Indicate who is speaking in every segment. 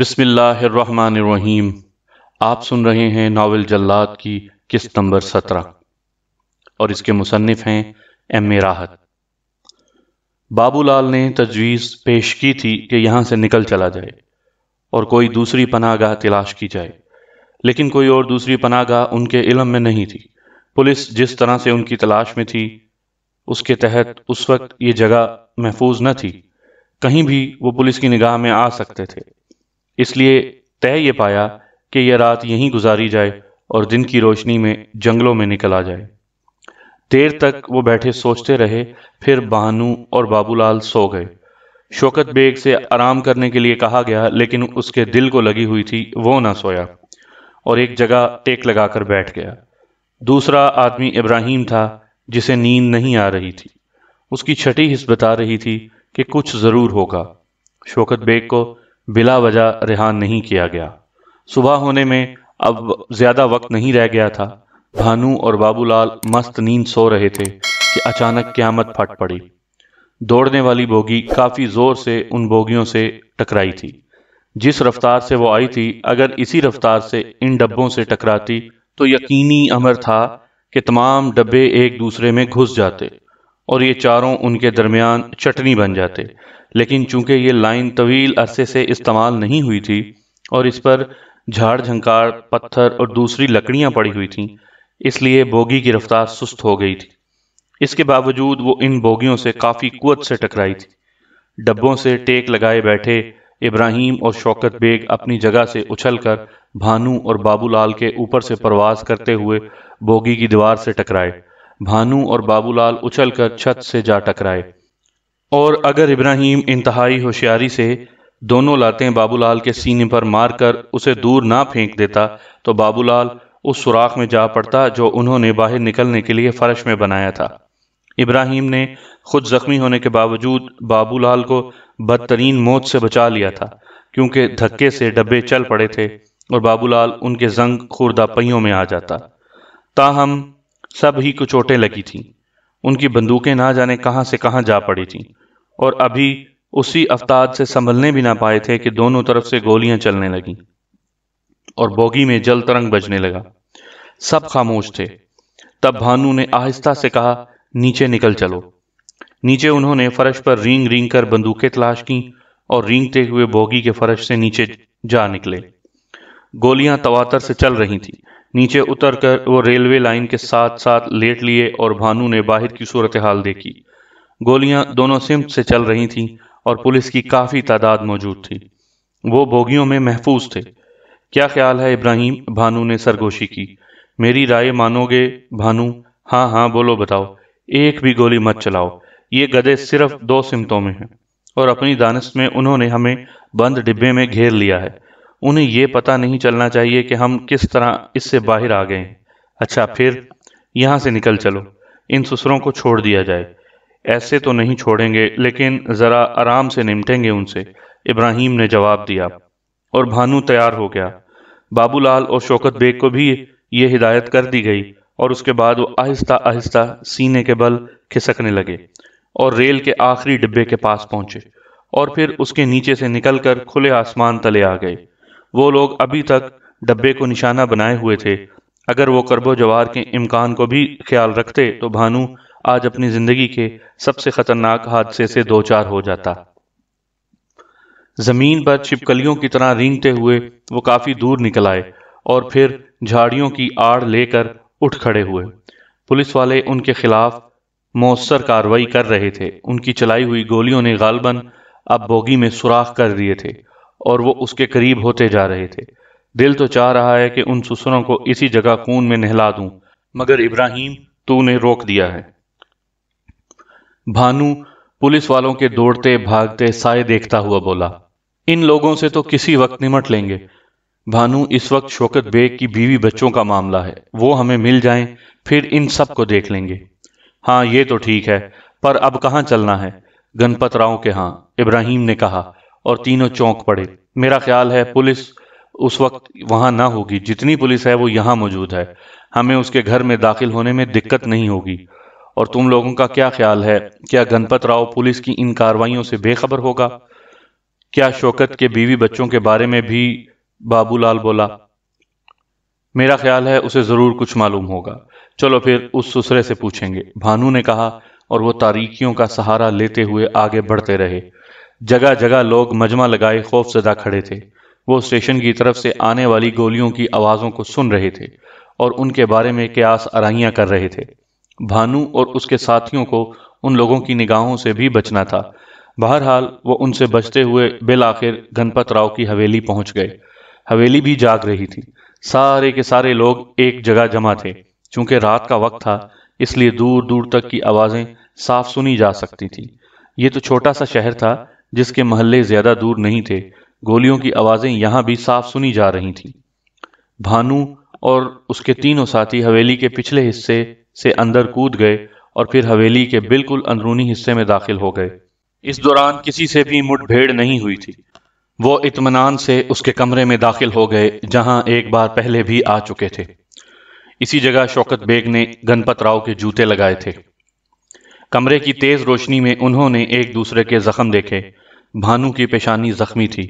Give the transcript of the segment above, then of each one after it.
Speaker 1: बिस्मिल्लाहिर्रहमानिर्रहीम आप सुन रहे हैं नावल जल्लाद की किस्त नंबर सत्रह और इसके मुसन्फ हैं एम ए राहत बाबूलाल ने तजवीज़ पेश की थी कि यहाँ से निकल चला जाए और कोई दूसरी पनागाह तलाश की जाए लेकिन कोई और दूसरी पनागाह उनके इलम में नहीं थी पुलिस जिस तरह से उनकी तलाश में थी उसके तहत उस वक्त ये जगह महफूज न थी कहीं भी वो पुलिस की निगाह में आ सकते थे इसलिए तय ये पाया कि यह रात यहीं गुजारी जाए और दिन की रोशनी में जंगलों में निकल आ जाए देर तक वो बैठे सोचते रहे फिर बहानू और बाबूलाल सो गए शोकत बेग से आराम करने के लिए कहा गया लेकिन उसके दिल को लगी हुई थी वो ना सोया और एक जगह टेक लगाकर बैठ गया दूसरा आदमी इब्राहिम था जिसे नींद नहीं आ रही थी उसकी छठी हिस्स बता रही थी कि कुछ ज़रूर होगा शोकत बेग को बिला वजह रिहा नहीं किया गया सुबह होने में अब ज़्यादा वक्त नहीं रह गया था भानु और बाबूलाल मस्त नींद सो रहे थे कि अचानक क्यामत फट पड़ी दौड़ने वाली बोगी काफ़ी ज़ोर से उन बोगियों से टकराई थी जिस रफ्तार से वो आई थी अगर इसी रफ्तार से इन डब्बों से टकराती तो यकीनी अमर था कि तमाम डब्बे एक दूसरे में घुस जाते और ये चारों उनके दरमियान चटनी बन जाते लेकिन चूंकि ये लाइन तवील अरसे से इस्तेमाल नहीं हुई थी और इस पर झाड़ झंकार पत्थर और दूसरी लकड़ियां पड़ी हुई थीं इसलिए बोगी की रफ्तार सुस्त हो गई थी इसके बावजूद वो इन बोगियों से काफ़ी कुत से टकराई थी डब्बों से टेक लगाए बैठे इब्राहिम और शौकत बेग अपनी जगह से उछलकर भानु और बाबूलाल के ऊपर से प्रवास करते हुए बोगी की दीवार से टकराए भानु और बाबूलाल उछलकर छत से जा टकराए और अगर इब्राहिम इंतहाई होशियारी से दोनों लातें बाबूलाल के सीने पर मारकर उसे दूर ना फेंक देता तो बाबूलाल उस सुराख में जा पड़ता जो उन्होंने बाहर निकलने के लिए फर्श में बनाया था इब्राहिम ने खुद जख्मी होने के बावजूद बाबूलाल को बदतरीन मौत से बचा लिया था क्योंकि धक्के से डब्बे चल पड़े थे और बाबूलाल उनके जंग खुर्दा पहियों में आ जाता ताहम सब ही कुचोटें चोटें लगी थीं उनकी बंदूकें ना जाने कहाँ से कहाँ जा पड़ी थीं और अभी उसी अफताद से संभलने भी ना पाए थे कि दोनों तरफ से गोलियां चलने लगी और बोगी में जल तरंग बजने लगा सब खामोश थे तब भानु ने आहिस्ता से कहा नीचे निकल चलो नीचे उन्होंने फर्श पर रींग रींग कर बंदूकें तलाश की और रींगते हुए बोगी के फर्श से नीचे जा निकले गोलियां तवातर से चल रही थी नीचे उतर कर वो रेलवे लाइन के साथ साथ लेट लिए और भानु ने बाहर की सूरत हाल देखी गोलियां दोनों सिमत से चल रही थीं और पुलिस की काफ़ी तादाद मौजूद थी वो बोगियों में महफूज थे क्या ख्याल है इब्राहिम भानु ने सरगोशी की मेरी राय मानोगे भानु हाँ हाँ बोलो बताओ एक भी गोली मत चलाओ ये गधे सिर्फ दो सिमतों में हैं और अपनी दानस में उन्होंने हमें बंद डिब्बे में घेर लिया है उन्हें यह पता नहीं चलना चाहिए कि हम किस तरह इससे बाहर आ गए हैं अच्छा फिर यहाँ से निकल चलो इन ससुरों को छोड़ दिया जाए ऐसे तो नहीं छोड़ेंगे लेकिन ज़रा आराम से निमटेंगे उनसे इब्राहिम ने जवाब दिया और भानु तैयार हो गया बाबूलाल और शौकत बेग को भी ये हिदायत कर दी गई और उसके बाद वो आहिस्ता आहिस्ता सीने के बल खिसकने लगे और रेल के आखिरी डिब्बे के पास पहुंचे और फिर उसके नीचे से निकलकर खुले आसमान तले आ गए वो लोग अभी तक डब्बे को निशाना बनाए हुए थे अगर वो करबो जवार के इम्कान को भी ख्याल रखते तो भानु आज अपनी जिंदगी के सबसे खतरनाक हादसे से दो चार हो जाता जमीन पर छिपकलियों की तरह रींगते हुए वो काफी दूर निकल आए और फिर झाड़ियों की आड़ लेकर उठ खड़े हुए पुलिस वाले उनके खिलाफ मौसर कार्रवाई कर रहे थे उनकी चलाई हुई गोलियों ने गालबन अब बोगी में सुराख कर दिए थे और वो उसके करीब होते जा रहे थे दिल तो चाह रहा है कि उन सुसरों को इसी जगह खून में नहला दूं मगर इब्राहिम तू ने रोक दिया है भानु पुलिस वालों के दौड़ते भागते साए देखता हुआ बोला इन लोगों से तो किसी वक्त निमट लेंगे भानु इस वक्त शोकत बेग की बीवी बच्चों का मामला है वो हमें मिल जाएं फिर इन सब को देख लेंगे हाँ ये तो ठीक है पर अब कहाँ चलना है गणपत राव के हाँ इब्राहिम ने कहा और तीनों चौंक पड़े मेरा ख्याल है पुलिस उस वक्त वहां ना होगी जितनी पुलिस है वो यहाँ मौजूद है हमें उसके घर में दाखिल होने में दिक्कत नहीं होगी और तुम लोगों का क्या ख्याल है क्या गणपत राव पुलिस की इन कार्रवाइयों से बेखबर होगा क्या शौकत के बीवी बच्चों के बारे में भी बाबूलाल बोला मेरा ख्याल है उसे जरूर कुछ मालूम होगा चलो फिर उस ससुरे से पूछेंगे भानु ने कहा और वो तारीखियों का सहारा लेते हुए आगे बढ़ते रहे जगह जगह लोग मजमा लगाए खौफजदा खड़े थे वो स्टेशन की तरफ से आने वाली गोलियों की आवाज़ों को सुन रहे थे और उनके बारे में क्यास आरइयाँ कर रहे थे भानु और उसके साथियों को उन लोगों की निगाहों से भी बचना था बहरहाल वो उनसे बचते हुए बिल आखिर गणपत राव की हवेली पहुंच गए हवेली भी जाग रही थी सारे के सारे लोग एक जगह जमा थे चूंकि रात का वक्त था इसलिए दूर दूर तक की आवाज़ें साफ सुनी जा सकती थी ये तो छोटा सा शहर था जिसके महल्ले ज़्यादा दूर नहीं थे गोलियों की आवाज़ें यहाँ भी साफ सुनी जा रही थी भानु और उसके तीनों साथी हवेली के पिछले हिस्से से अंदर कूद गए और फिर हवेली के बिल्कुल अंदरूनी हिस्से में दाखिल हो गए इस दौरान किसी से भी मुठभेड़ नहीं हुई थी वो इतमान से उसके कमरे में दाखिल हो गए जहां एक बार पहले भी आ चुके थे इसी जगह शौकत बेग ने गणपत राव के जूते लगाए थे कमरे की तेज रोशनी में उन्होंने एक दूसरे के जख्म देखे भानु की पेशानी जख्मी थी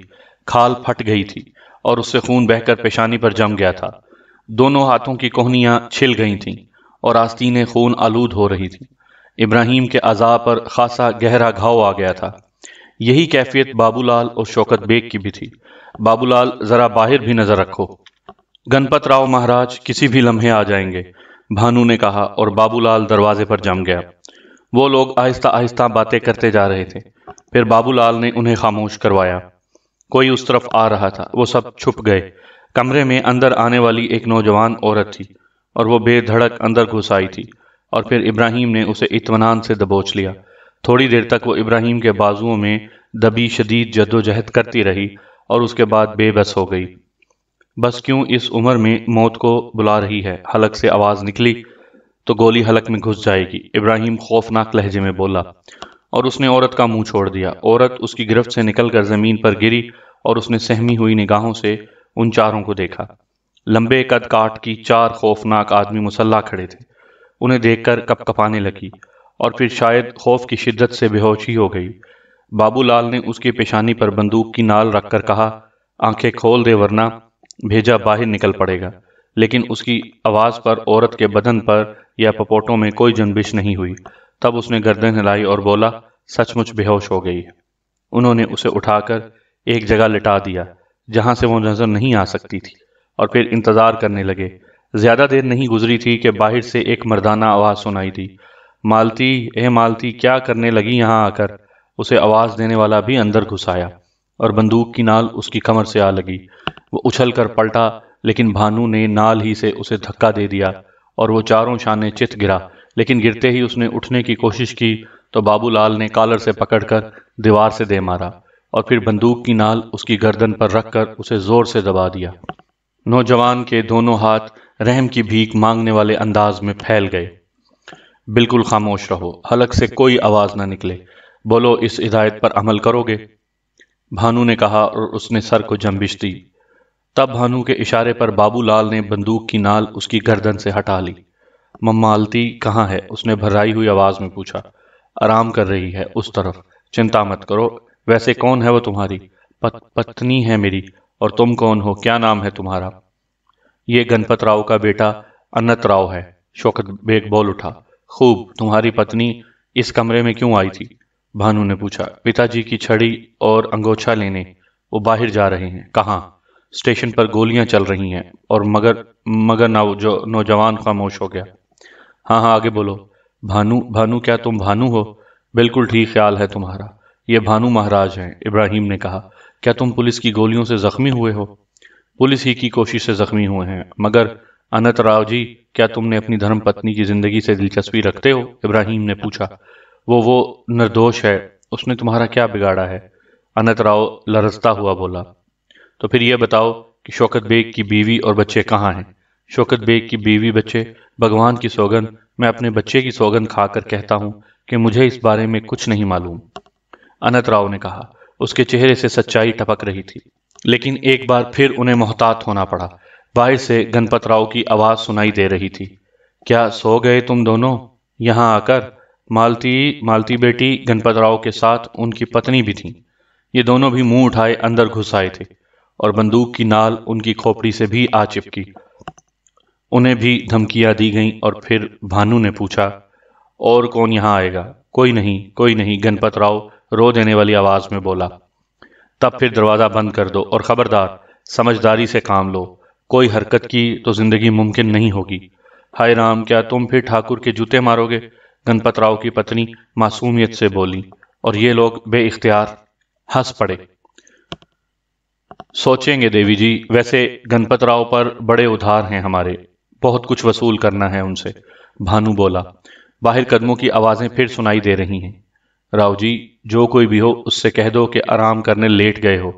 Speaker 1: खाल फट गई थी और उससे खून बहकर पेशानी पर जम गया था दोनों हाथों की कोहनियां छिल गई थीं। और आस्तीनें खून आलूद हो रही थी इब्राहिम के अज़ा पर खासा गहरा घाव आ गया था यही कैफियत बाबूलाल और शौकत बेग की भी थी बाबूलाल ज़रा बाहर भी नज़र रखो गणपत राव महाराज किसी भी लम्हे आ जाएंगे भानु ने कहा और बाबूलाल दरवाजे पर जम गया वो लोग आहिस्ता आहिस्ता बातें करते जा रहे थे फिर बाबूलाल ने उन्हें खामोश करवाया कोई उस तरफ आ रहा था वो सब छुप गए कमरे में अंदर आने वाली एक नौजवान औरत थी और वो बेधड़क अंदर घुस आई थी और फिर इब्राहिम ने उसे इतमान से दबोच लिया थोड़ी देर तक वो इब्राहिम के बाजुओं में दबी शदीद जद्दोजहद करती रही और उसके बाद बेबस हो गई बस क्यों इस उम्र में मौत को बुला रही है हलक से आवाज़ निकली तो गोली हलक में घुस जाएगी इब्राहिम खौफनाक लहजे में बोला और उसने औरत का मुंह छोड़ दिया औरत उसकी गिरफ्त से निकलकर ज़मीन पर गिरी और उसने सहमी हुई निगाहों से उन चारों को देखा लंबे कद काट की चार खौफनाक आदमी मुसल्ला खड़े थे उन्हें देखकर कप कपाने लगी और फिर शायद खौफ की शिद्दत से बेहोशी हो गई बाबूलाल ने उसकी पेशानी पर बंदूक की नाल रखकर कहा आंखें खोल दे वरना भेजा बाहर निकल पड़ेगा लेकिन उसकी आवाज़ पर औरत के बदन पर या पपोटों में कोई जनबिश नहीं हुई तब उसने गर्दन हिलाई और बोला सचमुच बेहोश हो गई उन्होंने उसे उठाकर एक जगह लिटा दिया जहां से वो नज़र नहीं आ सकती थी और फिर इंतज़ार करने लगे ज़्यादा देर नहीं गुजरी थी कि बाहर से एक मर्दाना आवाज़ सुनाई थी मालती ए मालती क्या करने लगी यहाँ आकर उसे आवाज़ देने वाला भी अंदर घुस आया और बंदूक की नाल उसकी कमर से आ लगी वो उछल कर पलटा लेकिन भानु ने नाल ही से उसे धक्का दे दिया और वो चारों शाने चित गिरा लेकिन गिरते ही उसने उठने की कोशिश की तो बाबूलाल ने कॉलर से पकड़कर दीवार से दे मारा और फिर बंदूक की नाल उसकी गर्दन पर रखकर उसे ज़ोर से दबा दिया नौजवान के दोनों हाथ रहम की भीख मांगने वाले अंदाज में फैल गए बिल्कुल खामोश रहो हलक से कोई आवाज ना निकले बोलो इस हिदायत पर अमल करोगे भानु ने कहा और उसने सर को जम्बिश दी तब भानु के इशारे पर बाबूलाल ने बंदूक की नाल उसकी गर्दन से हटा ली मम्मा आलती कहाँ है उसने भर्राई हुई आवाज में पूछा आराम कर रही है उस तरफ चिंता मत करो वैसे कौन है वो तुम्हारी पत, पत्नी है मेरी और तुम कौन हो क्या नाम है तुम्हारा ये गणपत राव का बेटा अनंत राव है शौकत बेग बोल उठा खूब तुम्हारी पत्नी इस कमरे में क्यों आई थी भानु ने पूछा पिताजी की छड़ी और अंगोछा लेने वो बाहर जा रहे हैं कहाँ स्टेशन पर गोलियां चल रही हैं और मगर मगर ना जो नौजवान खामोश हो गया हाँ हाँ आगे बोलो भानु भानु क्या तुम भानु हो बिल्कुल ठीक ख्याल है तुम्हारा ये भानु महाराज हैं इब्राहिम ने कहा क्या तुम पुलिस की गोलियों से जख्मी हुए हो पुलिस ही की कोशिश से जख्मी हुए हैं मगर अनंत राव जी क्या तुमने अपनी धर्म पत्नी की जिंदगी से दिलचस्पी रखते हो इब्राहिम ने पूछा वो वो निर्दोष है उसने तुम्हारा क्या बिगाड़ा है अनंत राव लरजता हुआ बोला तो फिर यह बताओ कि शौकत बेग की बीवी और बच्चे कहाँ हैं शौकत बेग की बीवी बच्चे भगवान की सौगन मैं अपने बच्चे की सौगन खाकर कहता हूं कि मुझे इस बारे में कुछ नहीं मालूम अनंत राव ने कहा उसके चेहरे से सच्चाई टपक रही थी लेकिन एक बार फिर उन्हें मोहतात होना पड़ा बाहर से गणपत राव की आवाज सुनाई दे रही थी क्या सो गए तुम दोनों यहाँ आकर मालती मालती बेटी गणपत राव के साथ उनकी पत्नी भी थी ये दोनों भी मुंह उठाए अंदर घुस आए थे और बंदूक की नाल उनकी खोपड़ी से भी आ चिपकी उन्हें भी धमकियां दी गईं और फिर भानु ने पूछा और कौन यहाँ आएगा कोई नहीं कोई नहीं गणपत राव रो देने वाली आवाज में बोला तब फिर दरवाज़ा बंद कर दो और ख़बरदार समझदारी से काम लो कोई हरकत की तो ज़िंदगी मुमकिन नहीं होगी हाय राम क्या तुम फिर ठाकुर के जूते मारोगे गणपत राव की पत्नी मासूमियत से बोली और ये लोग बे इख्तियार हंस पड़े सोचेंगे देवी जी वैसे गणपत राव पर बड़े उधार हैं हमारे बहुत कुछ वसूल करना है उनसे भानु बोला बाहर कदमों की आवाज़ें फिर सुनाई दे रही हैं राव जी जो कोई भी हो उससे कह दो कि आराम करने लेट गए हो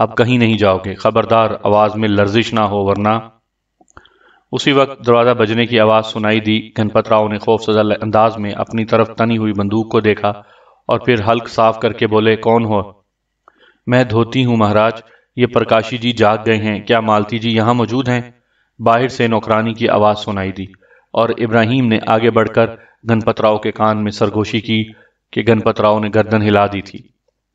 Speaker 1: अब कहीं नहीं जाओगे खबरदार आवाज में लर्जिश ना हो वरना उसी वक्त दरवाज़ा बजने की आवाज़ सुनाई दी गणपत राव ने खौफ सजा अंदाज में अपनी तरफ तनी हुई बंदूक को देखा और फिर हल्क साफ करके बोले कौन हो मैं धोती हूं महाराज ये प्रकाशी जी जाग गए हैं क्या मालती जी यहां मौजूद हैं बाहर से नौकरानी की आवाज़ सुनाई दी और इब्राहिम ने आगे बढ़कर गणपत राव के कान में सरगोशी की कि गणपत राव ने गर्दन हिला दी थी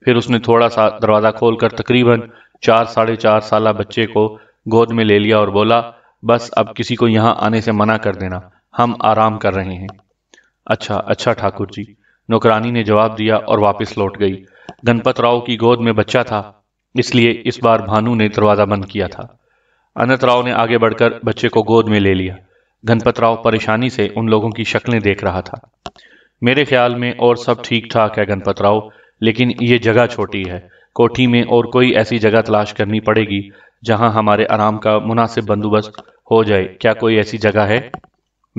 Speaker 1: फिर उसने थोड़ा सा दरवाज़ा खोलकर तकरीबन चार साढ़े चार साल बच्चे को गोद में ले लिया और बोला बस अब किसी को यहाँ आने से मना कर देना हम आराम कर रहे हैं अच्छा अच्छा ठाकुर जी नौकरानी ने जवाब दिया और वापस लौट गई गणपत राव की गोद में बच्चा था इसलिए इस बार भानु ने दरवाज़ा बंद किया था अनंत राव ने आगे बढ़कर बच्चे को गोद में ले लिया गणपत राव परेशानी से उन लोगों की शक्लें देख रहा था मेरे ख्याल में और सब ठीक ठाक है गणपत राव लेकिन ये जगह छोटी है कोठी में और कोई ऐसी जगह तलाश करनी पड़ेगी जहां हमारे आराम का मुनासिब बंदोबस्त हो जाए क्या कोई ऐसी जगह है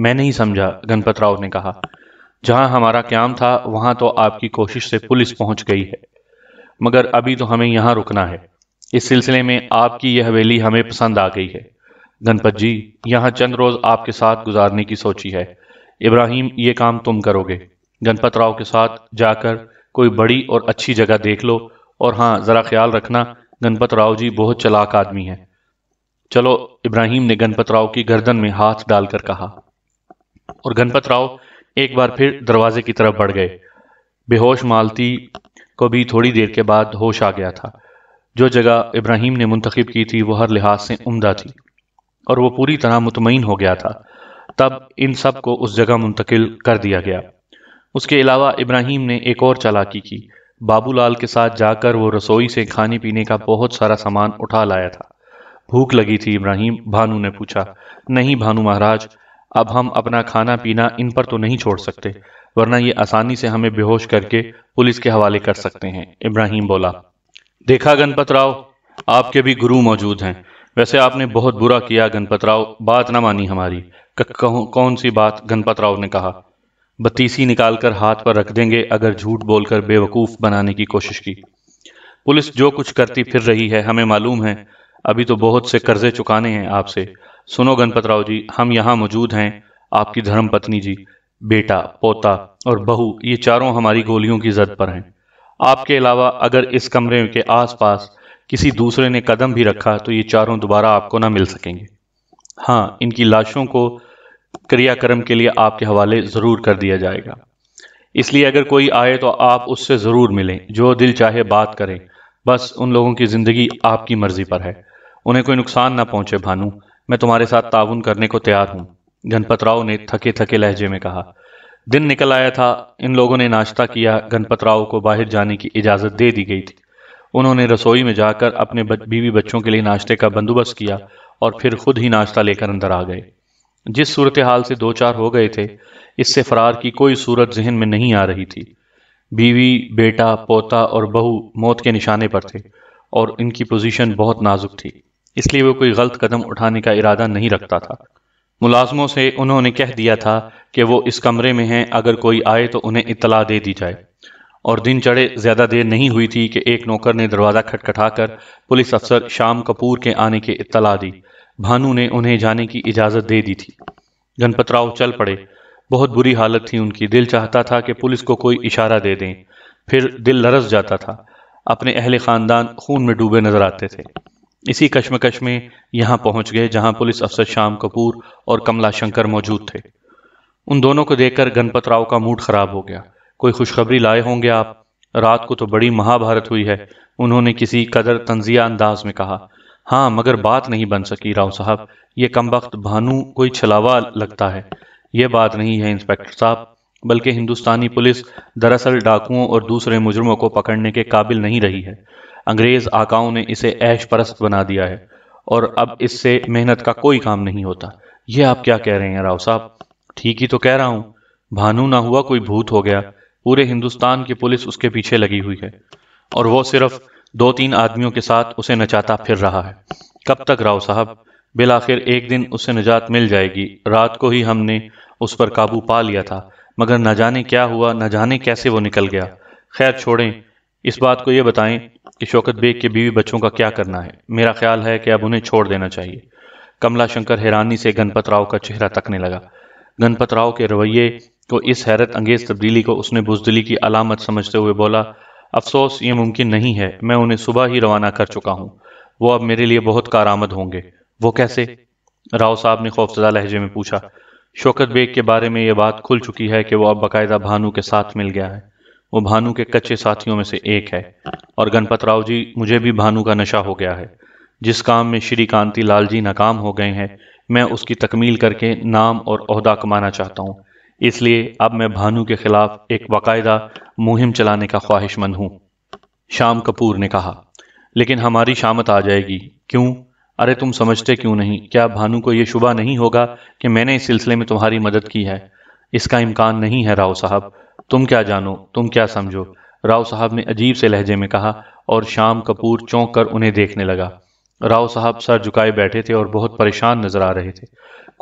Speaker 1: मैं नहीं समझा गणपत राव ने कहा जहां हमारा क्याम था वहां तो आपकी कोशिश से पुलिस पहुंच गई है मगर अभी तो हमें यहाँ रुकना है इस सिलसिले में आपकी यह हवेली हमें पसंद आ गई है गणपत जी यहाँ चंद रोज आपके साथ गुजारने की सोची है इब्राहिम ये काम तुम करोगे गणपत राव के साथ जाकर कोई बड़ी और अच्छी जगह देख लो और हाँ ज़रा ख्याल रखना गणपत राव जी बहुत चलाक आदमी है चलो इब्राहिम ने गणपत राव की गर्दन में हाथ डालकर कहा और गणपत राव एक बार फिर दरवाजे की तरफ बढ़ गए बेहोश मालती को भी थोड़ी देर के बाद होश आ गया था जो जगह इब्राहिम ने मुंतखब की थी वह हर लिहाज से उमदा थी और वो पूरी तरह मुतमिन हो गया था तब इन सब को उस जगह मुंतकिल कर दिया गया उसके अलावा इब्राहिम ने एक और चालाकी की बाबूलाल के साथ जाकर वो रसोई से खाने पीने का बहुत सारा सामान उठा लाया था भूख लगी थी इब्राहिम भानु ने पूछा नहीं भानु महाराज अब हम अपना खाना पीना इन पर तो नहीं छोड़ सकते वरना ये आसानी से हमें बेहोश करके पुलिस के हवाले कर सकते हैं इब्राहिम बोला देखा गणपत राव आपके भी गुरु मौजूद हैं वैसे आपने बहुत बुरा किया गणपत राव बात ना मानी हमारी कौन सी बात गणपत राव ने कहा बत्तीसी निकालकर हाथ पर रख देंगे अगर झूठ बोलकर बेवकूफ़ बनाने की कोशिश की पुलिस जो कुछ करती फिर रही है हमें मालूम है अभी तो बहुत से कर्जे चुकाने हैं आपसे सुनो गणपत राव जी हम यहाँ मौजूद हैं आपकी धर्म पत्नी जी बेटा पोता और बहू ये चारों हमारी गोलियों की जद पर हैं आपके अलावा अगर इस कमरे के आसपास किसी दूसरे ने कदम भी रखा तो ये चारों दोबारा आपको ना मिल सकेंगे हाँ इनकी लाशों को क्रियाक्रम के लिए आपके हवाले ज़रूर कर दिया जाएगा इसलिए अगर कोई आए तो आप उससे ज़रूर मिलें जो दिल चाहे बात करें बस उन लोगों की ज़िंदगी आपकी मर्ज़ी पर है उन्हें कोई नुकसान ना पहुंचे भानु मैं तुम्हारे साथ ताउन करने को तैयार हूँ गणपत राव ने थके थके लहजे में कहा दिन निकल आया था इन लोगों ने नाश्ता किया गणपत राव को बाहर जाने की इजाज़त दे दी गई थी उन्होंने रसोई में जाकर अपने बीवी बच्चों के लिए नाश्ते का बंदोबस्त किया और फिर खुद ही नाश्ता लेकर अंदर आ गए जिस सूरत हाल से दो चार हो गए थे इससे फरार की कोई सूरत जहन में नहीं आ रही थी बीवी बेटा पोता और बहू मौत के निशाने पर थे और इनकी पोजीशन बहुत नाजुक थी इसलिए वो कोई गलत कदम उठाने का इरादा नहीं रखता था मुलाजमों से उन्होंने कह दिया था कि वो इस कमरे में हैं अगर कोई आए तो उन्हें इतला दे दी जाए और दिन चढ़े ज़्यादा देर नहीं हुई थी कि एक नौकर ने दरवाज़ा खटखटाकर पुलिस अफसर शाम कपूर के आने की इतला दी भानु ने उन्हें जाने की इजाज़त दे दी थी गणपत राव चल पड़े बहुत बुरी हालत थी उनकी दिल चाहता था कि पुलिस को कोई इशारा दे दें फिर दिल लरस जाता था अपने अहले ख़ानदान खून में डूबे नजर आते थे इसी कश्मकश में यहां पहुंच गए जहां पुलिस अफसर श्याम कपूर और कमला शंकर मौजूद थे उन दोनों को देखकर गणपत राव का मूड खराब हो गया कोई खुशखबरी लाए होंगे आप रात को तो बड़ी महाभारत हुई है उन्होंने किसी कदर तंजिया अंदाज में कहा हाँ मगर बात नहीं बन सकी राव साहब ये कम वक्त भानु कोई छलावा लगता है ये बात नहीं है इंस्पेक्टर साहब बल्कि हिंदुस्तानी पुलिस दरअसल डाकुओं और दूसरे मुजरमों को पकड़ने के काबिल नहीं रही है अंग्रेज आकाओं ने इसे ऐश परस्त बना दिया है और अब इससे मेहनत का कोई काम नहीं होता ये आप क्या कह रहे हैं राव साहब ठीक ही तो कह रहा हूँ भानु ना हुआ कोई भूत हो गया पूरे हिंदुस्तान की पुलिस उसके पीछे लगी हुई है और वो सिर्फ दो तीन आदमियों के साथ उसे नचाता फिर रहा है कब तक राव साहब बिल आखिर एक दिन उसे निजात मिल जाएगी रात को ही हमने उस पर काबू पा लिया था मगर न जाने क्या हुआ न जाने कैसे वो निकल गया खैर छोड़ें इस बात को ये बताएं कि शौकत बेग के बीवी बच्चों का क्या करना है मेरा ख्याल है कि अब उन्हें छोड़ देना चाहिए कमला शंकर हैरानी से गणपत राव का चेहरा तकने लगा गणपत राव के रवैये को इस हैरत अंगेज तब्दीली को उसने बुजदली की अलामत समझते हुए बोला अफसोस ये मुमकिन नहीं है मैं उन्हें सुबह ही रवाना कर चुका हूँ वो अब मेरे लिए बहुत कारामद होंगे वो कैसे राव साहब ने खौफजदा लहजे में पूछा शौकत बेग के बारे में यह बात खुल चुकी है कि वो अब बाकायदा भानु के साथ मिल गया है वो भानु के कच्चे साथियों में से एक है और गणपत राव जी मुझे भी भानु का नशा हो गया है जिस काम में श्री कांति लाल जी नाकाम हो गए हैं मैं उसकी तकमील करके नाम और अहदा कमाना चाहता हूँ इसलिए अब मैं भानु के खिलाफ एक बाकायदा मुहिम चलाने का ख्वाहिशमंद हूं श्याम कपूर ने कहा लेकिन हमारी शामत आ जाएगी क्यों अरे तुम समझते क्यों नहीं क्या भानु को यह शुबा नहीं होगा कि मैंने इस सिलसिले में तुम्हारी मदद की है इसका इम्कान नहीं है राव साहब तुम क्या जानो तुम क्या समझो राव साहब ने अजीब से लहजे में कहा और शाम कपूर चौंक कर उन्हें देखने लगा राव साहब सर झुकाए बैठे थे और बहुत परेशान नजर आ रहे थे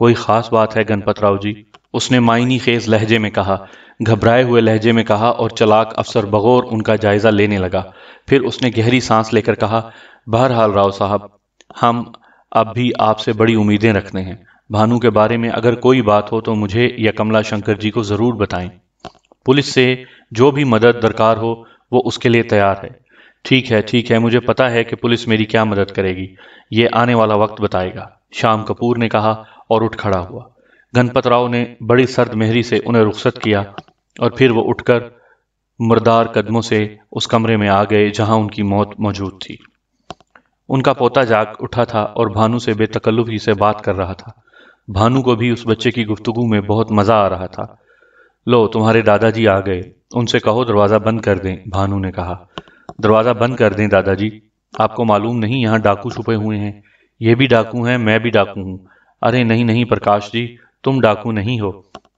Speaker 1: कोई ख़ास बात है गणपत राव जी उसने मायनी खेज लहजे में कहा घबराए हुए लहजे में कहा और चलाक अफसर बगौर उनका जायज़ा लेने लगा फिर उसने गहरी सांस लेकर कहा बहरहाल राव साहब हम अब भी आपसे बड़ी उम्मीदें रखते हैं भानु के बारे में अगर कोई बात हो तो मुझे या कमला शंकर जी को ज़रूर बताएं पुलिस से जो भी मदद दरकार हो वो उसके लिए तैयार है ठीक है ठीक है मुझे पता है कि पुलिस मेरी क्या मदद करेगी ये आने वाला वक्त बताएगा श्याम कपूर ने कहा और उठ खड़ा हुआ गणपत राव ने बड़ी सर्द मेहरी से उन्हें रुख्सत किया और फिर वो उठकर मुर्दार कदमों से उस कमरे में आ गए जहां उनकी मौत मौजूद थी उनका पोता जाग उठा था और भानु से बेतकल्लुफी से बात कर रहा था भानु को भी उस बच्चे की गुफ्तगु में बहुत मज़ा आ रहा था लो तुम्हारे दादाजी आ गए उनसे कहो दरवाज़ा बंद कर दें भानु ने कहा दरवाज़ा बंद कर दें दादाजी आपको मालूम नहीं यहाँ डाकू छुपे हुए हैं ये भी डाकू हैं मैं भी डाकू हूँ अरे नहीं नहीं प्रकाश जी तुम डाकू नहीं हो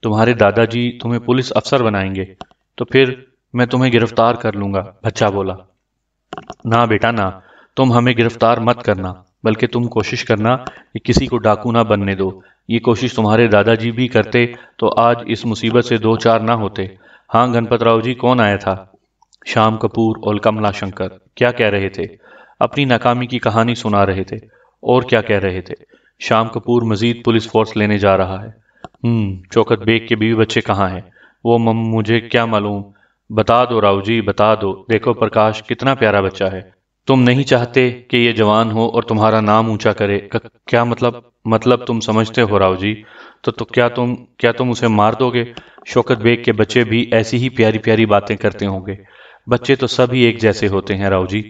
Speaker 1: तुम्हारे दादाजी तुम्हें पुलिस अफसर बनाएंगे तो फिर मैं तुम्हें गिरफ्तार कर लूंगा बच्चा बोला ना बेटा ना तुम हमें गिरफ्तार मत करना बल्कि तुम कोशिश करना कि किसी को डाकू ना बनने दो ये कोशिश तुम्हारे दादाजी भी करते तो आज इस मुसीबत से दो चार ना होते हाँ गणपत राव जी कौन आया था श्याम कपूर और कमला शंकर क्या कह रहे थे अपनी नाकामी की कहानी सुना रहे थे और क्या कह रहे थे शाम कपूर मजीद पुलिस फोर्स लेने जा रहा है हम्म, चौकत बेग के बीवी बच्चे कहाँ हैं वो मम मुझे क्या मालूम बता दो राव जी बता दो देखो प्रकाश कितना प्यारा बच्चा है तुम नहीं चाहते कि ये जवान हो और तुम्हारा नाम ऊंचा करे क्या मतलब मतलब तुम समझते हो राव जी तो, तो क्या तुम क्या तुम उसे मार दोगे शौकत बेग के बच्चे भी ऐसी ही प्यारी प्यारी बातें करते होंगे बच्चे तो सभी एक जैसे होते हैं राव जी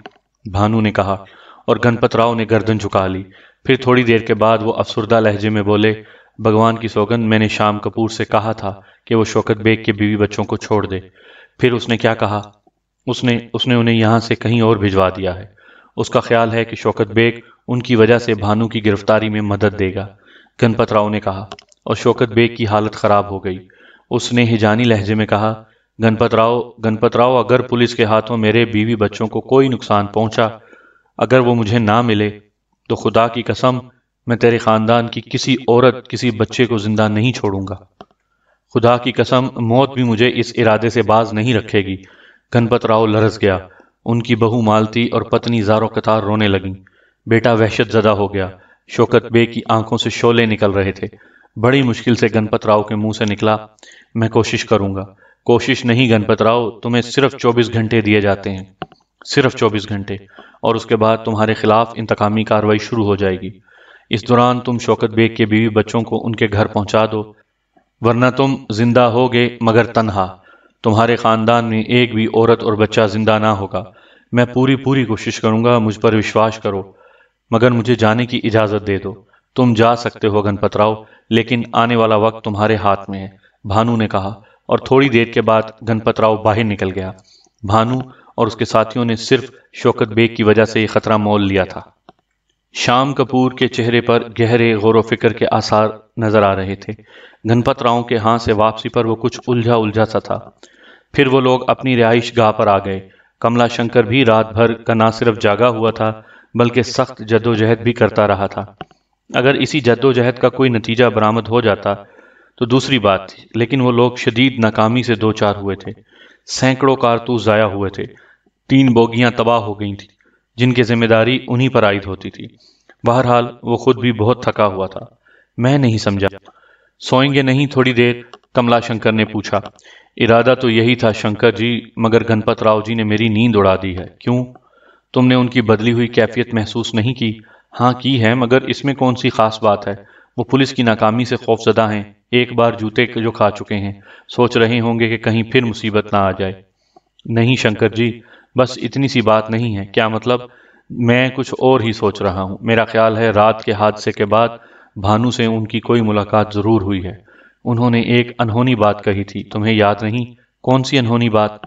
Speaker 1: भानु ने कहा और गणपत राव ने गर्दन झुका ली फिर थोड़ी देर के बाद वो अफसरदा लहजे में बोले भगवान की सौगंध मैंने शाम कपूर से कहा था कि वो शौकत बेग के बीवी बच्चों को छोड़ दे फिर उसने क्या कहा उसने उसने उन्हें यहाँ से कहीं और भिजवा दिया है उसका ख्याल है कि शौकत बेग उनकी वजह से भानु की गिरफ्तारी में मदद देगा गणपत राव ने कहा और शौकत बेग की हालत ख़राब हो गई उसने हिजानी लहजे में कहा गणपत राव गणपत राव अगर पुलिस के हाथों मेरे बीवी बच्चों को कोई नुकसान पहुंचा अगर वो मुझे ना मिले तो खुदा की कसम मैं तेरे ख़ानदान की किसी औरत किसी बच्चे को ज़िंदा नहीं छोड़ूंगा खुदा की कसम मौत भी मुझे इस इरादे से बाज नहीं रखेगी गणपत राव लरस गया उनकी बहू मालती और पत्नी जारो कतार रोने लगी बेटा वहशत ज़दा हो गया शोकत बे की आंखों से शोले निकल रहे थे बड़ी मुश्किल से गणपत राव के मुंह से निकला मैं कोशिश करूंगा कोशिश नहीं गणपत राव तुम्हें सिर्फ 24 घंटे दिए जाते हैं सिर्फ 24 घंटे और उसके बाद तुम्हारे खिलाफ इंतकामी कार्रवाई शुरू हो जाएगी इस दौरान तुम शौकत बेग के बीवी बच्चों को उनके घर पहुंचा दो वरना तुम जिंदा गए मगर तनहा तुम्हारे ख़ानदान में एक भी औरत और बच्चा जिंदा ना होगा मैं पूरी पूरी कोशिश करूंगा मुझ पर विश्वास करो मगर मुझे जाने की इजाज़त दे दो तुम जा सकते हो गनपत राव लेकिन आने वाला वक्त तुम्हारे हाथ में है भानु ने कहा और थोड़ी देर के बाद गणपत राव बाहर निकल गया भानु और उसके साथियों ने सिर्फ शौकत बेग की वजह से ये खतरा मोल लिया था शाम कपूर के चेहरे पर गहरे गौर फिक्र के आसार नजर आ रहे थे गणपत राव के हाथ से वापसी पर वो कुछ उलझा उलझा सा था फिर वो लोग अपनी रिहाइश गाह पर आ गए कमला शंकर भी रात भर का ना सिर्फ जागा हुआ था बल्कि सख्त जद्दोजहद भी करता रहा था अगर इसी जद्दोजहद का कोई नतीजा बरामद हो जाता तो दूसरी बात थी लेकिन वो लोग शदीद नाकामी से दो चार हुए थे सैकड़ों कारतूस ज़ाया हुए थे तीन बोगियां तबाह हो गई थी जिनकी जिम्मेदारी उन्हीं पर आयद होती थी बहरहाल वो खुद भी बहुत थका हुआ था मैं नहीं समझा सोएंगे नहीं थोड़ी देर कमला शंकर ने पूछा इरादा तो यही था शंकर जी मगर गणपत राव जी ने मेरी नींद उड़ा दी है क्यों तुमने उनकी बदली हुई कैफियत महसूस नहीं की हाँ की है मगर इसमें कौन सी खास बात है वो पुलिस की नाकामी से खौफजदा हैं एक बार जूते जो खा चुके हैं सोच रहे होंगे कि कहीं फिर मुसीबत ना आ जाए नहीं शंकर जी बस इतनी सी बात नहीं है क्या मतलब मैं कुछ और ही सोच रहा हूँ मेरा ख्याल है रात के हादसे के बाद भानु से उनकी कोई मुलाकात ज़रूर हुई है उन्होंने एक अनहोनी बात कही थी तुम्हें याद नहीं कौन सी अनहोनी बात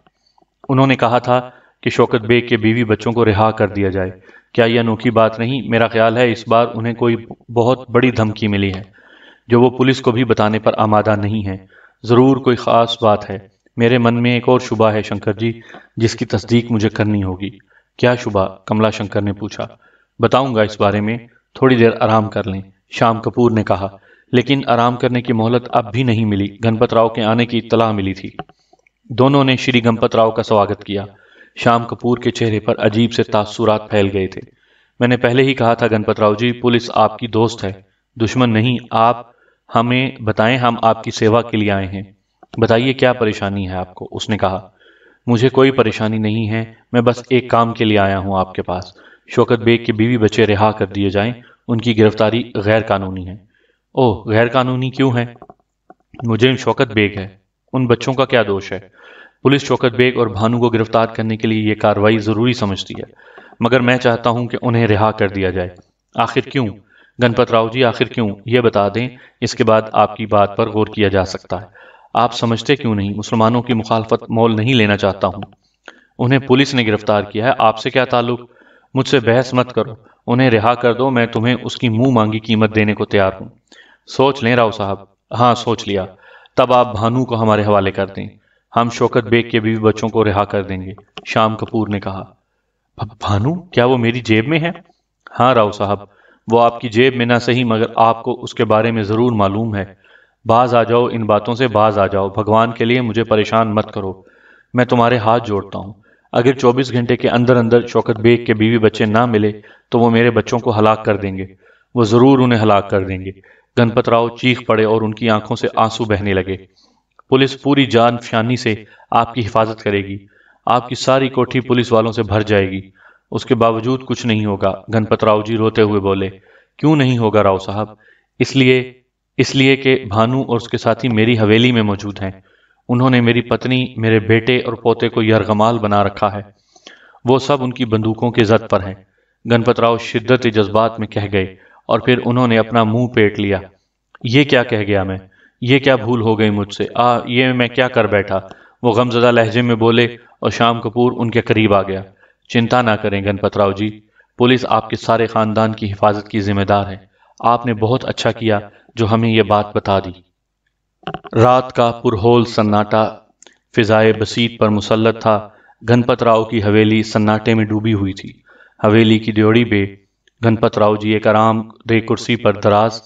Speaker 1: उन्होंने कहा था कि शौकत बेग के बीवी बच्चों को रिहा कर दिया जाए क्या यह अनोखी बात नहीं मेरा ख्याल है इस बार उन्हें कोई बहुत बड़ी धमकी मिली है जो वो पुलिस को भी बताने पर आमादा नहीं है ज़रूर कोई ख़ास बात है मेरे मन में एक और शुबा है शंकर जी जिसकी तस्दीक मुझे करनी होगी क्या शुबा कमला शंकर ने पूछा बताऊंगा इस बारे में थोड़ी देर आराम कर लें श्याम कपूर ने कहा लेकिन आराम करने की मोहलत अब भी नहीं मिली गणपत राव के आने की इतलाह मिली थी दोनों ने श्री गणपत राव का स्वागत किया श्याम कपूर के चेहरे पर अजीब से तासुरात फैल गए थे मैंने पहले ही कहा था गणपत राव जी पुलिस आपकी दोस्त है दुश्मन नहीं आप हमें बताएं हम आपकी सेवा के लिए आए हैं बताइए क्या परेशानी है आपको उसने कहा मुझे कोई परेशानी नहीं है मैं बस एक काम के लिए आया हूँ आपके पास शौकत बेग के बीवी बच्चे रिहा कर दिए जाएं उनकी गिरफ्तारी गैर कानूनी है ओह गैर कानूनी क्यों है मुझे शौकत बेग है उन बच्चों का क्या दोष है पुलिस शौकत बेग और भानु को गिरफ्तार करने के लिए यह कार्रवाई ज़रूरी समझती है मगर मैं चाहता हूं कि उन्हें रिहा कर दिया जाए आखिर क्यों गणपत राव जी आखिर क्यों ये बता दें इसके बाद आपकी बात पर गौर किया जा सकता है आप समझते क्यों नहीं मुसलमानों की मुखालफत मोल नहीं लेना चाहता हूँ उन्हें पुलिस ने गिरफ्तार किया है आपसे क्या ताल्लुक मुझसे बहस मत करो उन्हें रिहा कर दो मैं तुम्हें उसकी मुंह मांगी कीमत देने को तैयार हूँ सोच लें राव साहब हाँ सोच लिया तब आप भानु को हमारे हवाले कर दें हम शौकत बेग के बीवी बच्चों को रिहा कर देंगे श्याम कपूर ने कहा भानु क्या वो मेरी जेब में है हाँ राव साहब वो आपकी जेब में ना सही मगर आपको उसके बारे में ज़रूर मालूम है बाज आ जाओ इन बातों से बाज आ जाओ भगवान के लिए मुझे परेशान मत करो मैं तुम्हारे हाथ जोड़ता हूँ अगर 24 घंटे के अंदर अंदर शौकत बेग के बीवी बच्चे ना मिले तो वो मेरे बच्चों को हलाक कर देंगे वो ज़रूर उन्हें हलाक कर देंगे गणपत राव चीख पड़े और उनकी आंखों से आंसू बहने लगे पुलिस पूरी जान फानी से आपकी हिफाजत करेगी आपकी सारी कोठी पुलिस वालों से भर जाएगी उसके बावजूद कुछ नहीं होगा गणपत राव जी रोते हुए बोले क्यों नहीं होगा राव साहब इसलिए इसलिए कि भानु और उसके साथी मेरी हवेली में मौजूद हैं उन्होंने मेरी पत्नी मेरे बेटे और पोते को यरगमाल बना रखा है वो सब उनकी बंदूकों के जद पर हैं गणपत राव शिद्दत जज्बात में कह गए और फिर उन्होंने अपना मुंह पेट लिया ये क्या कह गया मैं ये क्या भूल हो गई मुझसे आ ये मैं क्या कर बैठा वो गमजदा लहजे में बोले और शाम कपूर उनके करीब आ गया चिंता ना करें गणपत राव जी पुलिस आपके सारे खानदान की हिफाजत की जिम्मेदार है आपने बहुत अच्छा किया जो हमें यह बात बता दी रात का पुरहोल सन्नाटा फिजाए बसीत पर मुसलत था गणपत राव की हवेली सन्नाटे में डूबी हुई थी हवेली की ड्योड़ी पे गणपत राव जी एक आराम दे कुर्सी पर दराज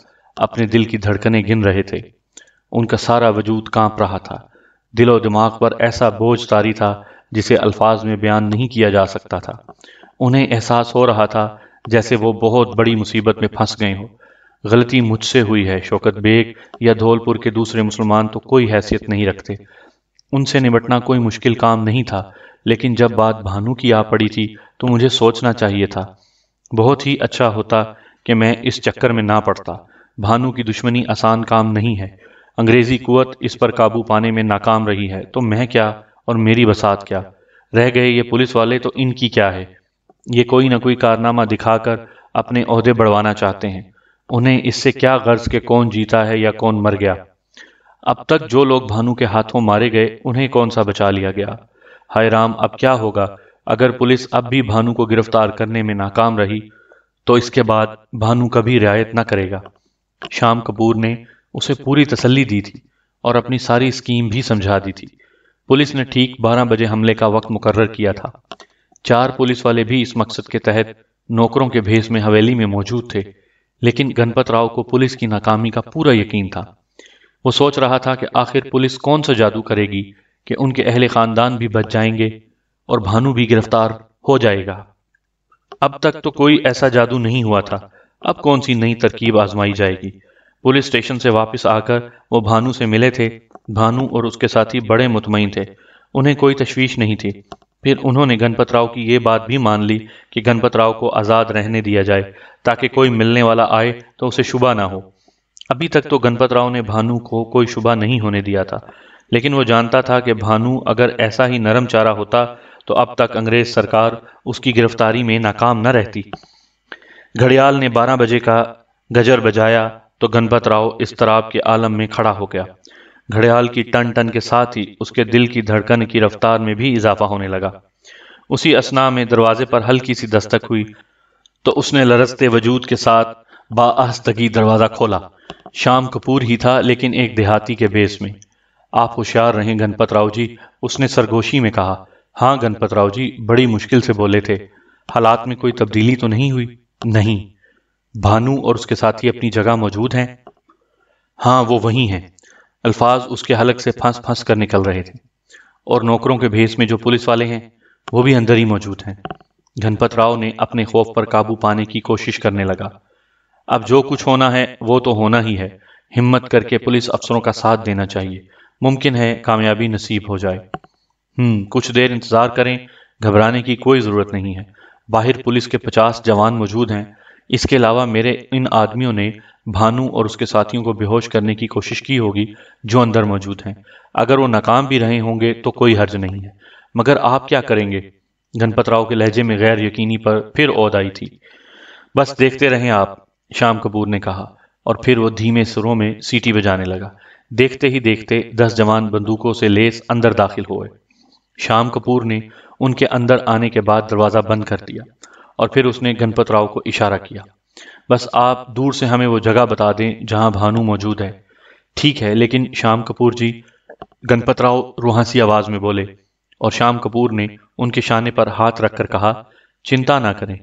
Speaker 1: अपने दिल की धड़कने गिन रहे थे उनका सारा वजूद कांप रहा था दिलो दिमाग पर ऐसा बोझ तारी था जिसे अल्फाज में बयान नहीं किया जा सकता था उन्हें एहसास हो रहा था जैसे वो बहुत बड़ी मुसीबत में फंस गए हों गलती मुझसे हुई है शौकत बेग या धौलपुर के दूसरे मुसलमान तो कोई हैसियत नहीं रखते उनसे निपटना कोई मुश्किल काम नहीं था लेकिन जब बात भानु की आ पड़ी थी तो मुझे सोचना चाहिए था बहुत ही अच्छा होता कि मैं इस चक्कर में ना पड़ता भानु की दुश्मनी आसान काम नहीं है अंग्रेज़ी कुत इस पर काबू पाने में नाकाम रही है तो मैं क्या और मेरी बसात क्या रह गए ये पुलिस वाले तो इनकी क्या है ये कोई ना कोई कारनामा दिखाकर अपने अहदे बढ़वाना चाहते हैं उन्हें इससे क्या गर्ज के कौन जीता है या कौन मर गया अब तक जो लोग भानु के हाथों मारे गए उन्हें कौन सा बचा लिया गया हाय राम अब क्या होगा अगर पुलिस अब भी भानु को गिरफ्तार करने में नाकाम रही तो इसके बाद भानु कभी रियायत ना करेगा श्याम कपूर ने उसे पूरी तसल्ली दी थी और अपनी सारी स्कीम भी समझा दी थी पुलिस ने ठीक 12 बजे हमले का वक्त मुकर्र किया था चार पुलिस वाले भी इस मकसद के तहत नौकरों के भेस में हवेली में मौजूद थे लेकिन गणपत राव को पुलिस की नाकामी का पूरा यकीन था वो सोच रहा था कि आखिर पुलिस कौन सा जादू करेगी कि उनके अहले खानदान भी बच जाएंगे और भानु भी गिरफ्तार हो जाएगा अब तक तो कोई ऐसा जादू नहीं हुआ था अब कौन सी नई तरकीब आजमाई जाएगी पुलिस स्टेशन से वापस आकर वो भानु से मिले थे भानु और उसके साथी बड़े मुतमिन थे उन्हें कोई तशवीश नहीं थी फिर उन्होंने गणपत राव की ये बात भी मान ली कि गणपत राव को आज़ाद रहने दिया जाए ताकि कोई मिलने वाला आए तो उसे शुबा ना हो अभी तक तो गणपत राव ने भानु को कोई शुबा नहीं होने दिया था लेकिन वो जानता था कि भानु अगर ऐसा ही नरम चारा होता तो अब तक अंग्रेज सरकार उसकी गिरफ्तारी में नाकाम न रहती घड़ियाल ने 12 बजे का गजर बजाया तो गणपत राव इस तराब के आलम में खड़ा हो गया घड़ियाल की टन टन के साथ ही उसके दिल की धड़कन की रफ्तार में भी इजाफा होने लगा उसी असना में दरवाजे पर हल्की सी दस्तक हुई तो उसने लरसते वजूद के साथ बाआस्तगी दरवाज़ा खोला शाम कपूर ही था लेकिन एक देहाती के बेस में आप होशियार रहें गणपत राव जी उसने सरगोशी में कहा हाँ गणपत राव जी बड़ी मुश्किल से बोले थे हालात में कोई तब्दीली तो नहीं हुई नहीं भानु और उसके साथी अपनी जगह मौजूद हैं हाँ वो वहीं हैं अल्फाज उसके हलक से फंस फंस कर निकल रहे थे और नौकरों के भेस में जो पुलिस वाले हैं वो भी अंदर ही मौजूद हैं घनपत राव ने अपने खौफ पर काबू पाने की कोशिश करने लगा अब जो कुछ होना है वो तो होना ही है हिम्मत करके पुलिस अफसरों का साथ देना चाहिए मुमकिन है कामयाबी नसीब हो जाए हम्म कुछ देर इंतजार करें घबराने की कोई ज़रूरत नहीं है बाहर पुलिस के पचास जवान मौजूद हैं इसके अलावा मेरे इन आदमियों ने भानु और उसके साथियों को बेहोश करने की कोशिश की होगी जो अंदर मौजूद हैं अगर वो नाकाम भी रहे होंगे तो कोई हर्ज नहीं है मगर आप क्या करेंगे गणपत राव के लहजे में गैर यकीनी पर फिर औद आई थी बस देखते रहें आप श्याम कपूर ने कहा और फिर वो धीमे सुरों में सीटी बजाने लगा देखते ही देखते दस जवान बंदूकों से लेस अंदर दाखिल हुए श्याम कपूर ने उनके अंदर आने के बाद दरवाज़ा बंद कर दिया और फिर उसने गणपत राव को इशारा किया बस आप दूर से हमें वो जगह बता दें जहां भानु मौजूद है ठीक है लेकिन श्याम कपूर जी गणपत राव रूहांसी आवाज में बोले और श्याम कपूर ने उनके शाने पर हाथ रखकर कहा चिंता ना करें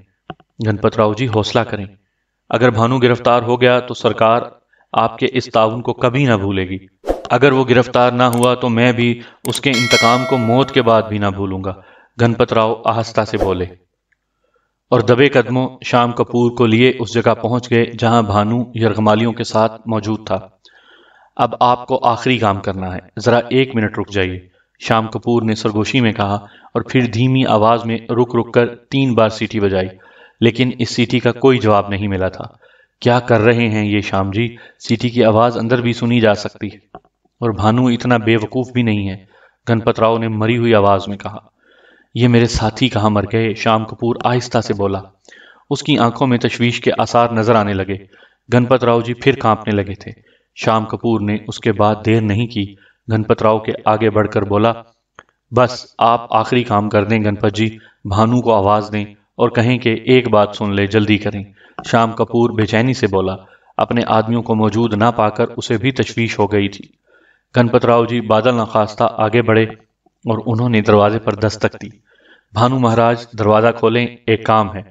Speaker 1: गणपत राव जी हौसला करें अगर भानु गिरफ्तार हो गया तो सरकार आपके इस ताउन को कभी ना भूलेगी अगर वो गिरफ्तार ना हुआ तो मैं भी उसके इंतकाम को मौत के बाद भी ना भूलूंगा गणपत राव आहस्ता से बोले और दबे कदमों शाम कपूर को लिए उस जगह पहुंच गए जहां भानु यरगमालियों के साथ मौजूद था अब आपको आखिरी काम करना है जरा एक मिनट रुक जाइए शाम कपूर ने सरगोशी में कहा और फिर धीमी आवाज में रुक रुक कर तीन बार सीटी बजाई लेकिन इस सीटी का कोई जवाब नहीं मिला था क्या कर रहे हैं ये शाम जी सीटी की आवाज अंदर भी सुनी जा सकती है और भानु इतना बेवकूफ भी नहीं है गणपत राव ने मरी हुई आवाज में कहा ये मेरे साथी कहाँ मर गए शाम कपूर आहिस्ता से बोला उसकी आंखों में तशवीश के आसार नजर आने लगे गणपत राव जी फिर कांपने लगे थे श्याम कपूर ने उसके बाद देर नहीं की गणपत राव के आगे बढ़कर बोला बस आप आखिरी काम कर दें गणपत जी भानु को आवाज़ दें और कहें कि एक बात सुन ले जल्दी करें श्याम कपूर बेचैनी से बोला अपने आदमियों को मौजूद ना पाकर उसे भी तशवीश हो गई थी गणपत राव जी बादल नखास्ता आगे बढ़े और उन्होंने दरवाजे पर दस्तक दी भानु महाराज दरवाज़ा खोलें एक काम है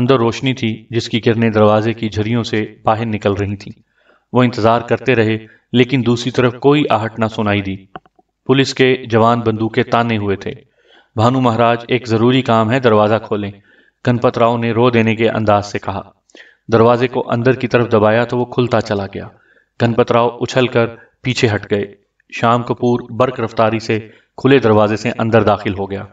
Speaker 1: अंदर रोशनी थी जिसकी किरणें दरवाजे की झरियों से बाहर निकल रही थीं वो इंतज़ार करते रहे लेकिन दूसरी तरफ कोई आहट ना सुनाई दी पुलिस के जवान बंदूकें ताने हुए थे भानु महाराज एक ज़रूरी काम है दरवाज़ा खोलें गणपत राव ने रो देने के अंदाज से कहा दरवाजे को अंदर की तरफ दबाया तो वो खुलता चला गया गणपत राव उछल कर पीछे हट गए शाम कपूर बर्क रफ्तारी से खुले दरवाजे से अंदर दाखिल हो गया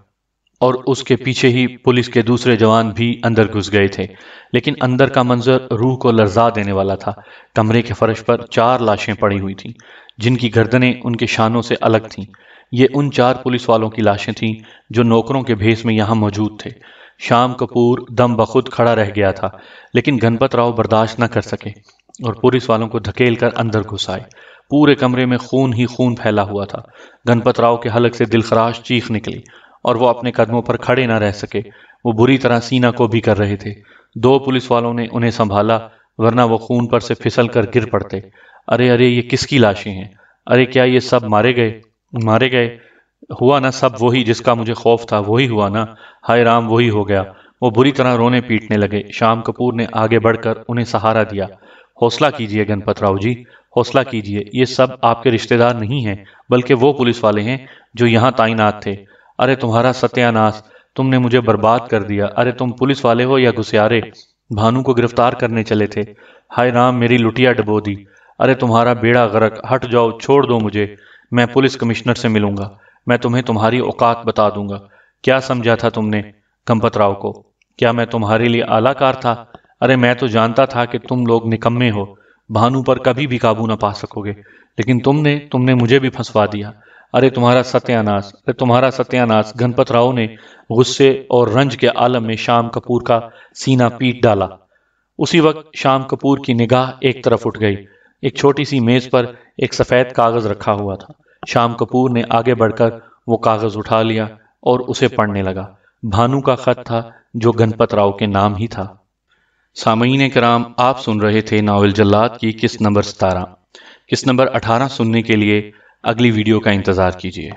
Speaker 1: और उसके पीछे ही पुलिस के दूसरे जवान भी अंदर घुस गए थे लेकिन अंदर का मंजर रूह को लर्जा देने वाला था कमरे के फर्श पर चार लाशें पड़ी हुई थीं जिनकी गर्दनें उनके शानों से अलग थीं ये उन चार पुलिस वालों की लाशें थीं जो नौकरों के भेस में यहाँ मौजूद थे शाम कपूर दम बखुद खड़ा रह गया था लेकिन गणपत राव बर्दाश्त न कर सके और पुलिस वालों को धकेल कर अंदर घुस आए पूरे कमरे में खून ही खून फैला हुआ था गणपत राव के हलक से दिलखराश चीख निकली और वो अपने कदमों पर खड़े ना रह सके वो बुरी तरह सीना को भी कर रहे थे दो पुलिस वालों ने उन्हें संभाला वरना वो खून पर से फिसल कर गिर पड़ते अरे अरे ये किसकी लाशें हैं अरे क्या ये सब मारे गए मारे गए हुआ ना सब वही जिसका मुझे खौफ था वही हुआ ना हाय राम वही हो गया वो बुरी तरह रोने पीटने लगे श्याम कपूर ने आगे बढ़कर उन्हें सहारा दिया हौसला कीजिए गणपत राव जी हौसला कीजिए ये सब आपके रिश्तेदार नहीं हैं बल्कि वो पुलिस वाले हैं जो यहाँ तैनात थे अरे तुम्हारा सत्यानाश तुमने मुझे बर्बाद कर दिया अरे तुम पुलिस वाले हो या घुसियारे भानु को गिरफ्तार करने चले थे हाय राम मेरी लुटिया डबो दी अरे तुम्हारा बेड़ा गरक हट जाओ छोड़ दो मुझे मैं पुलिस कमिश्नर से मिलूंगा मैं तुम्हें तुम्हारी औकात बता दूंगा क्या समझा था तुमने कंपत राव को क्या मैं तुम्हारे लिए आलाकार था अरे मैं तो जानता था कि तुम लोग निकम्मे हो भानु पर कभी भी काबू ना पा सकोगे लेकिन तुमने तुमने मुझे भी फंसवा दिया अरे तुम्हारा सत्यानाश अरे तुम्हारा सत्यानाश गणपत राव ने गुस्से और रंज के आलम में शाम कपूर का सीना पीट डाला उसी वक्त शाम कपूर की निगाह एक तरफ उठ गई एक छोटी सी मेज पर एक सफेद कागज रखा हुआ था शाम कपूर ने आगे बढ़कर वो कागज उठा लिया और उसे पढ़ने लगा भानु का खत था जो गणपत राव के नाम ही था सामीन कराम आप सुन रहे थे नावल जल्लाद की किस नंबर सतारह किस नंबर अठारह सुनने के लिए अगली वीडियो का इंतज़ार कीजिए